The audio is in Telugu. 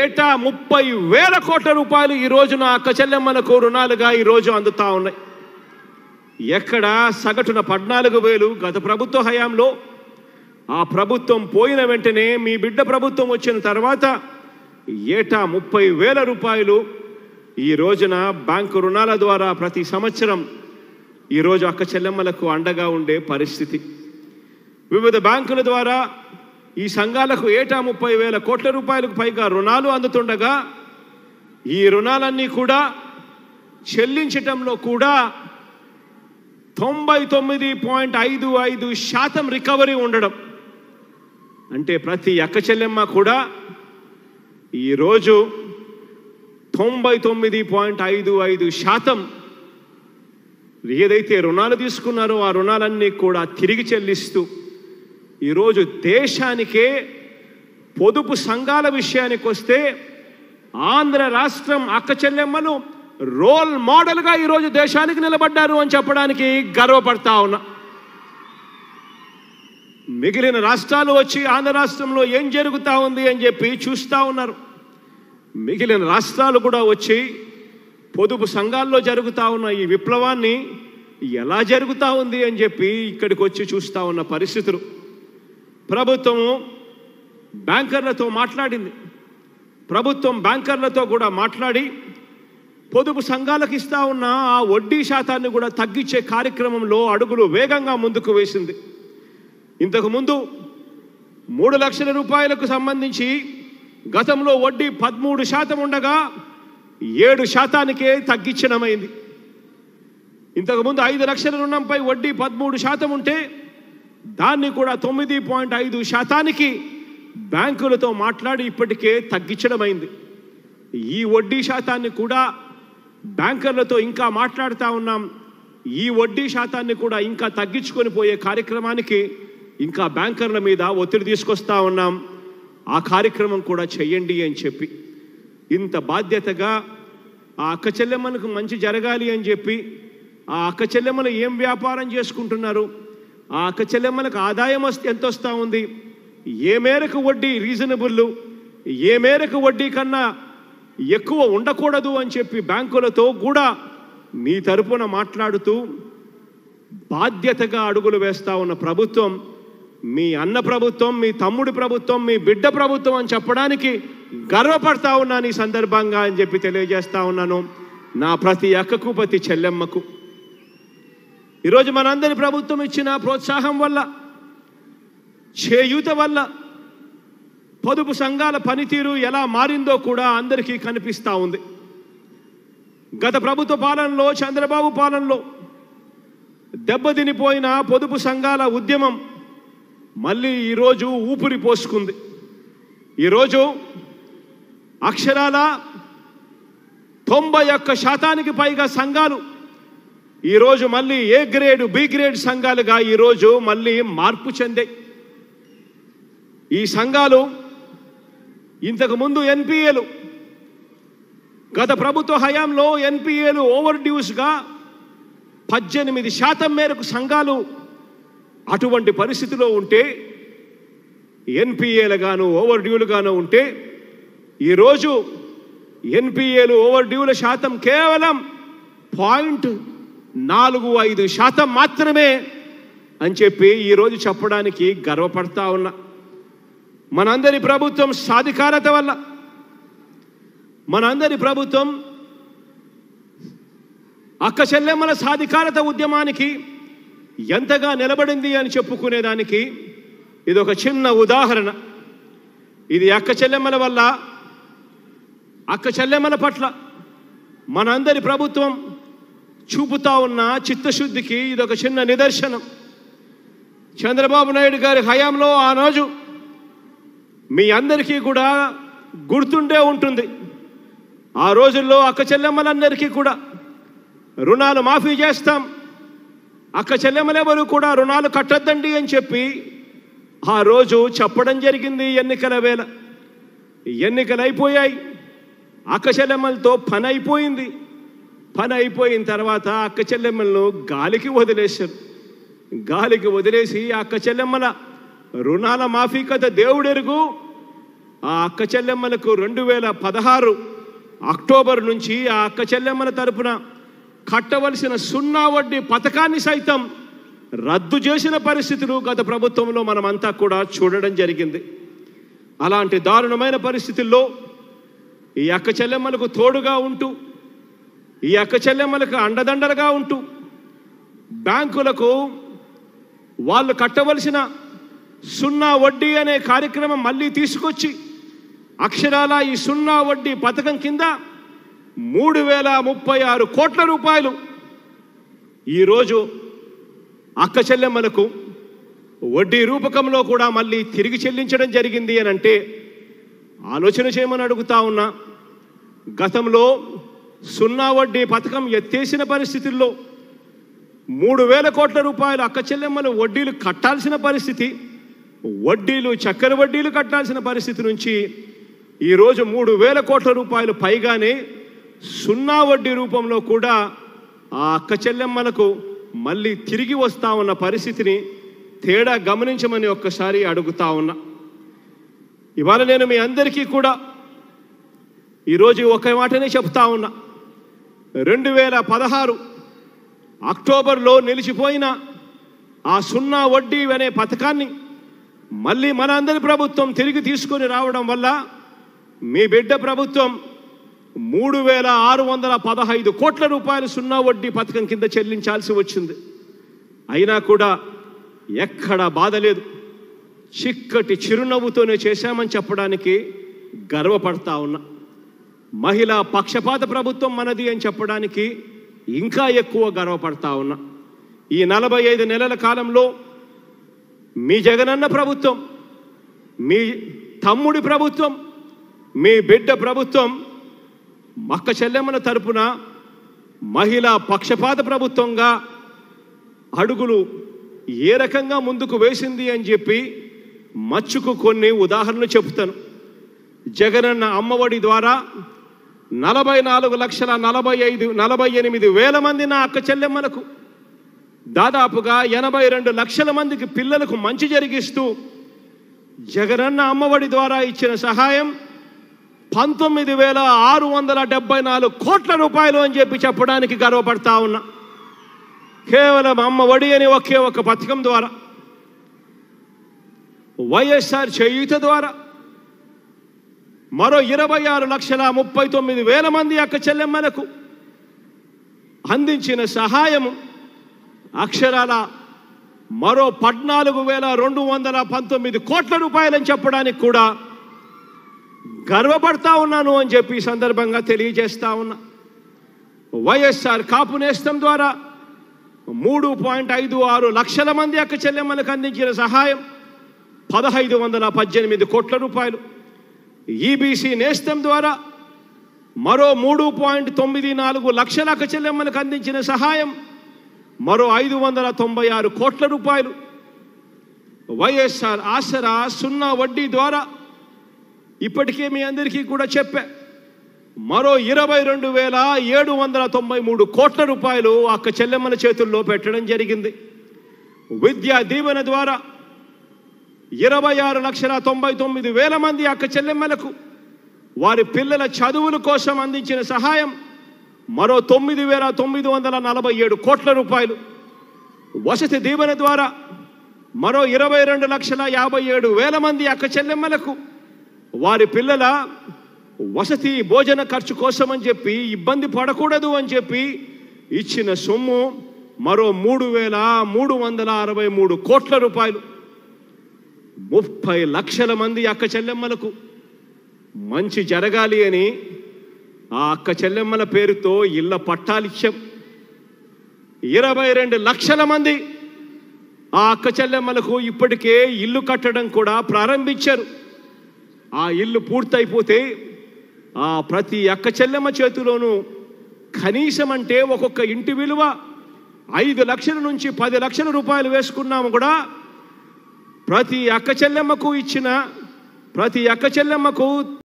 ఏటా ముప్పై వేల కోట్ల రూపాయలు ఈ రోజున అక్క చెల్లెమ్మలకు రుణాలుగా ఈరోజు అందుతా ఉన్నాయి ఎక్కడ సగటున పద్నాలుగు వేలు గత ప్రభుత్వ హయాంలో ఆ ప్రభుత్వం పోయిన వెంటనే మీ బిడ్డ ప్రభుత్వం వచ్చిన తర్వాత ఏటా ముప్పై వేల రూపాయలు ఈ రోజున బ్యాంకు రుణాల ద్వారా ప్రతి సంవత్సరం ఈరోజు అక్క చెల్లెమ్మలకు అండగా ఉండే పరిస్థితి వివిధ బ్యాంకుల ద్వారా ఈ సంఘాలకు ఏటా ముప్పై వేల కోట్ల రూపాయలకు పైగా రుణాలు అందుతుండగా ఈ రుణాలన్నీ కూడా చెల్లించటంలో కూడా తొంభై తొమ్మిది పాయింట్ ఐదు ఐదు శాతం రికవరీ ఉండడం అంటే ప్రతి అక్క చెల్లెమ్మ కూడా ఈరోజు తొంభై తొమ్మిది పాయింట్ ఐదు ఐదు శాతం ఏదైతే రుణాలు తీసుకున్నారో ఆ రుణాలన్నీ కూడా తిరిగి చెల్లిస్తూ ఈరోజు దేశానికే పొదుపు సంఘాల విషయానికి వస్తే ఆంధ్ర రాష్ట్రం అక్క చెల్లెమ్మలు రోల్ మోడల్గా ఈరోజు దేశానికి నిలబడ్డారు అని చెప్పడానికి గర్వపడతా ఉన్నా మిగిలిన రాష్ట్రాలు వచ్చి ఆంధ్ర రాష్ట్రంలో ఏం జరుగుతూ ఉంది అని చెప్పి చూస్తూ ఉన్నారు మిగిలిన రాష్ట్రాలు కూడా వచ్చి పొదుపు సంఘాల్లో జరుగుతూ ఉన్న ఈ విప్లవాన్ని ఎలా జరుగుతూ ఉంది అని చెప్పి ఇక్కడికి వచ్చి చూస్తూ ఉన్న పరిస్థితులు ప్రభుత్వము బ్యాంకర్లతో మాట్లాడింది ప్రభుత్వం బ్యాంకర్లతో కూడా మాట్లాడి పొదుపు సంఘాలకు ఇస్తా ఉన్న ఆ వడ్డీ శాతాన్ని కూడా తగ్గించే కార్యక్రమంలో అడుగులు వేగంగా ముందుకు వేసింది ఇంతకుముందు మూడు లక్షల రూపాయలకు సంబంధించి గతంలో వడ్డీ పదమూడు శాతం ఉండగా ఏడు శాతానికే తగ్గించడమైంది ఇంతకుముందు ఐదు లక్షల రుణంపై వడ్డీ పదమూడు శాతం ఉంటే దాన్ని కూడా తొమ్మిది పాయింట్ ఐదు శాతానికి బ్యాంకులతో మాట్లాడి ఇప్పటికే తగ్గించడమైంది ఈ వడ్డీ శాతాన్ని కూడా బ్యాంకర్లతో ఇంకా మాట్లాడుతూ ఉన్నాం ఈ వడ్డీ శాతాన్ని కూడా ఇంకా తగ్గించుకొని పోయే కార్యక్రమానికి ఇంకా బ్యాంకర్ల మీద ఒత్తిడి తీసుకొస్తా ఉన్నాం ఆ కార్యక్రమం కూడా చెయ్యండి అని చెప్పి ఇంత బాధ్యతగా ఆ అక్క చెల్లెమ్మలకు మంచి జరగాలి అని చెప్పి ఆ అక్క చెల్లెమ్మలు ఏం వ్యాపారం చేసుకుంటున్నారు ఆ చెల్లెమ్మలకు ఆదాయం ఎంత వస్తూ ఉంది ఏ మేరకు వడ్డీ రీజనబుల్ ఏ మేరకు వడ్డీ కన్నా ఎక్కువ ఉండకూడదు అని చెప్పి బ్యాంకులతో కూడా మీ తరపున మాట్లాడుతూ బాధ్యతగా అడుగులు వేస్తూ ఉన్న ప్రభుత్వం మీ అన్న ప్రభుత్వం మీ తమ్ముడి ప్రభుత్వం మీ బిడ్డ ప్రభుత్వం అని చెప్పడానికి గర్వపడతా ఉన్నాను ఈ సందర్భంగా అని చెప్పి తెలియజేస్తా ఉన్నాను నా ప్రతి అక్కకు ప్రతి చెల్లెమ్మకు ఈరోజు మనందరి ప్రభుత్వం ఇచ్చిన ప్రోత్సాహం వల్ల చేయూత వల్ల పొదుపు సంఘాల పనితీరు ఎలా మారిందో కూడా అందరికీ కనిపిస్తూ ఉంది గత ప్రభుత్వ పాలనలో చంద్రబాబు పాలనలో దెబ్బతినిపోయిన పొదుపు సంఘాల ఉద్యమం మళ్ళీ ఈరోజు ఊపిరి పోసుకుంది ఈరోజు అక్షరాల తొంభై ఒక్క శాతానికి పైగా సంఘాలు ఈరోజు మళ్ళీ ఏ గ్రేడ్ బి గ్రేడ్ సంఘాలుగా ఈరోజు మళ్ళీ మార్పు చెందాయి ఈ సంఘాలు ఇంతకుముందు ఎన్పిఏలు గత ప్రభుత్వ హయాంలో ఎన్పిఏలు ఓవర్ డ్యూస్గా పద్దెనిమిది శాతం మేరకు సంఘాలు అటువంటి పరిస్థితిలో ఉంటే ఎన్పిఏలుగాను ఓవర్ డ్యూలుగాను ఉంటే ఈరోజు ఎన్పిఏలు ఓవర్ డ్యూల శాతం కేవలం పాయింట్ నాలుగు ఐదు శాతం మాత్రమే అని చెప్పి ఈరోజు చెప్పడానికి గర్వపడతా ఉన్నా మనందరి ప్రభుత్వం సాధికారత వల్ల మనందరి ప్రభుత్వం అక్క చెల్లెమ్మల సాధికారత ఉద్యమానికి ఎంతగా నిలబడింది అని చెప్పుకునేదానికి ఇది ఒక చిన్న ఉదాహరణ ఇది అక్క చెల్లెమ్మల వల్ల అక్క చెల్లెమ్మల పట్ల మనందరి ప్రభుత్వం చూపుతా ఉన్న చిత్తశుద్ధికి ఇది ఒక చిన్న నిదర్శనం చంద్రబాబు నాయుడు గారి హయాంలో ఆ రోజు మీ అందరికీ కూడా గుర్తుండే ఉంటుంది ఆ రోజుల్లో అక్క చెల్లెమ్మలందరికీ కూడా రుణాలు మాఫీ చేస్తాం అక్క చెల్లెమ్మలెవరు కూడా రుణాలు కట్టద్దండి అని చెప్పి ఆ రోజు చెప్పడం జరిగింది ఎన్నికల వేళ ఎన్నికలు అయిపోయాయి అక్క చెల్లెమ్మలతో పని అయిపోయింది పని అయిపోయిన తర్వాత అక్క చెల్లెమ్మలను గాలికి వదిలేశారు గాలికి వదిలేసి ఆ అక్క చెల్లెమ్మల రుణాల మాఫీ కథ దేవుడెరుగు ఆ అక్క చెల్లెమ్మలకు రెండు వేల పదహారు అక్టోబర్ నుంచి ఆ అక్క చెల్లెమ్మల తరపున కట్టవలసిన సున్నా వడ్డీ పథకాన్ని సైతం రద్దు చేసిన పరిస్థితులు గత ప్రభుత్వంలో మనమంతా కూడా చూడడం జరిగింది అలాంటి దారుణమైన పరిస్థితుల్లో ఈ అక్క చెల్లెమ్మలకు తోడుగా ఉంటూ ఈ అక్క చెల్లెమ్మలకు అండదండలుగా ఉంటూ బ్యాంకులకు వాళ్ళు కట్టవలసిన సున్నా వడ్డీ అనే కార్యక్రమం మళ్ళీ తీసుకొచ్చి అక్షరాల ఈ సున్నా వడ్డీ పథకం కింద మూడు వేల ముప్పై ఆరు కోట్ల రూపాయలు ఈరోజు అక్క చెల్లెమ్మలకు వడ్డీ రూపకంలో కూడా మళ్ళీ తిరిగి చెల్లించడం జరిగింది అని అంటే ఆలోచన చేయమని అడుగుతా ఉన్నా గతంలో సున్నా వడ్డీ పథకం ఎత్తేసిన పరిస్థితుల్లో మూడు వేల కోట్ల రూపాయలు అక్క చెల్లెమ్మలు వడ్డీలు కట్టాల్సిన పరిస్థితి వడ్డీలు చక్కెర వడ్డీలు కట్టాల్సిన పరిస్థితి నుంచి ఈరోజు మూడు వేల కోట్ల రూపాయలు పైగానే సున్నా వడ్డీ రూపంలో కూడా ఆ అక్క చెల్లెమ్మలకు మళ్ళీ తిరిగి వస్తా ఉన్న పరిస్థితిని తేడా గమనించమని ఒక్కసారి అడుగుతా ఉన్నా ఇవాళ నేను మీ అందరికీ కూడా ఈరోజు ఒక మాటనే చెప్తా ఉన్నా రెండు వేల పదహారు అక్టోబర్లో నిలిచిపోయిన ఆ సున్నా వడ్డీ అనే పథకాన్ని మళ్ళీ మన అందరి ప్రభుత్వం తిరిగి తీసుకొని రావడం వల్ల మీ బిడ్డ ప్రభుత్వం మూడు వేల ఆరు వందల పదహైదు కోట్ల రూపాయలు సున్నా వడ్డీ పథకం కింద చెల్లించాల్సి వచ్చింది అయినా కూడా ఎక్కడ బాధ లేదు చిక్కటి చిరునవ్వుతోనే చేశామని చెప్పడానికి గర్వపడతా ఉన్నా మహిళా పక్షపాత ప్రభుత్వం మనది అని చెప్పడానికి ఇంకా ఎక్కువ గర్వపడతా ఉన్నా ఈ నలభై ఐదు నెలల కాలంలో మీ జగనన్న ప్రభుత్వం మీ తమ్ముడి ప్రభుత్వం మీ బిడ్డ ప్రభుత్వం మక్క చెల్లెమ్మల తరపున మహిళా పక్షపాత ప్రభుత్వంగా అడుగులు ఏ రకంగా ముందుకు వేసింది అని చెప్పి మచ్చుకు కొన్ని ఉదాహరణలు చెబుతాను జగనన్న అమ్మఒడి ద్వారా నలభై నాలుగు లక్షల నలభై ఐదు నలభై ఎనిమిది వేల మంది నా అక్క చెల్లెమ్మలకు దాదాపుగా ఎనభై రెండు లక్షల మందికి పిల్లలకు మంచి జరిగిస్తూ జగనన్న అమ్మఒడి ద్వారా ఇచ్చిన సహాయం పంతొమ్మిది వేల ఆరు వందల డెబ్బై నాలుగు కోట్ల రూపాయలు అని చెప్పి చెప్పడానికి గర్వపడతా ఉన్నా కేవలం అమ్మ ఒడి అని ఒకే ఒక పథకం ద్వారా వైఎస్ఆర్ చేయుత ద్వారా మరో ఇరవై ఆరు లక్షల ముప్పై తొమ్మిది వేల మంది అక్క చెల్లెమ్మలకు అందించిన సహాయము అక్షరాల మరో పద్నాలుగు వేల రెండు వందల పంతొమ్మిది కోట్ల రూపాయలని చెప్పడానికి కూడా గర్వపడతా ఉన్నాను అని చెప్పి ఈ సందర్భంగా తెలియజేస్తా ఉన్నా వైఎస్ఆర్ కాపు నేస్తం ద్వారా మూడు పాయింట్ ఐదు ఆరు లక్షల మంది అక్క చెల్లెమ్మలకు అందించిన సహాయం పదహైదు వందల పద్దెనిమిది కోట్ల రూపాయలు ఈబీసీ e నేస్తం ద్వారా మరో మూడు పాయింట్ తొమ్మిది నాలుగు లక్షల అక్కచెల్లెమ్మలకు అందించిన సహాయం మరో ఐదు వందల తొంభై ఆరు కోట్ల రూపాయలు వైఎస్ఆర్ ఆసరా సున్నా వడ్డీ ద్వారా ఇప్పటికే మీ అందరికీ కూడా చెప్పా మరో ఇరవై రెండు వేల ఏడు వందల తొంభై మూడు కోట్ల రూపాయలు అక్క చెల్లెమ్మల చేతుల్లో పెట్టడం జరిగింది విద్యా దీవెన ద్వారా ఇరవై ఆరు లక్షల తొంభై తొమ్మిది వేల మంది అక్క చెల్లెమ్మలకు వారి పిల్లల చదువుల కోసం అందించిన సహాయం మరో తొమ్మిది వేల తొమ్మిది వందల నలభై ఏడు కోట్ల రూపాయలు వసతి దీవెన ద్వారా మరో ఇరవై రెండు లక్షల యాభై ఏడు వేల మంది అక్క చెల్లెమ్మలకు వారి పిల్లల వసతి భోజన ఖర్చు కోసం అని చెప్పి ఇబ్బంది పడకూడదు అని చెప్పి ఇచ్చిన సొమ్ము మరో మూడు వేల మూడు వందల అరవై మూడు కోట్ల రూపాయలు ముప్పై లక్షల మంది అక్క చెల్లెమ్మలకు మంచి జరగాలి అని ఆ అక్క చెల్లెమ్మల పేరుతో ఇళ్ళ పట్టాలిచ్చాం ఇరవై రెండు లక్షల మంది ఆ అక్క చెల్లెమ్మలకు ఇప్పటికే ఇల్లు కట్టడం కూడా ప్రారంభించారు ఆ ఇల్లు పూర్తయిపోతే ఆ ప్రతి అక్క చెల్లెమ్మ చేతిలోనూ కనీసం అంటే ఒక్కొక్క ఇంటి విలువ ఐదు లక్షల నుంచి పది లక్షల రూపాయలు వేసుకున్నాము కూడా ప్రతి అక్క చెల్లెమ్మకు ఇచ్చిన ప్రతి అక్క చెల్లెమ్మకు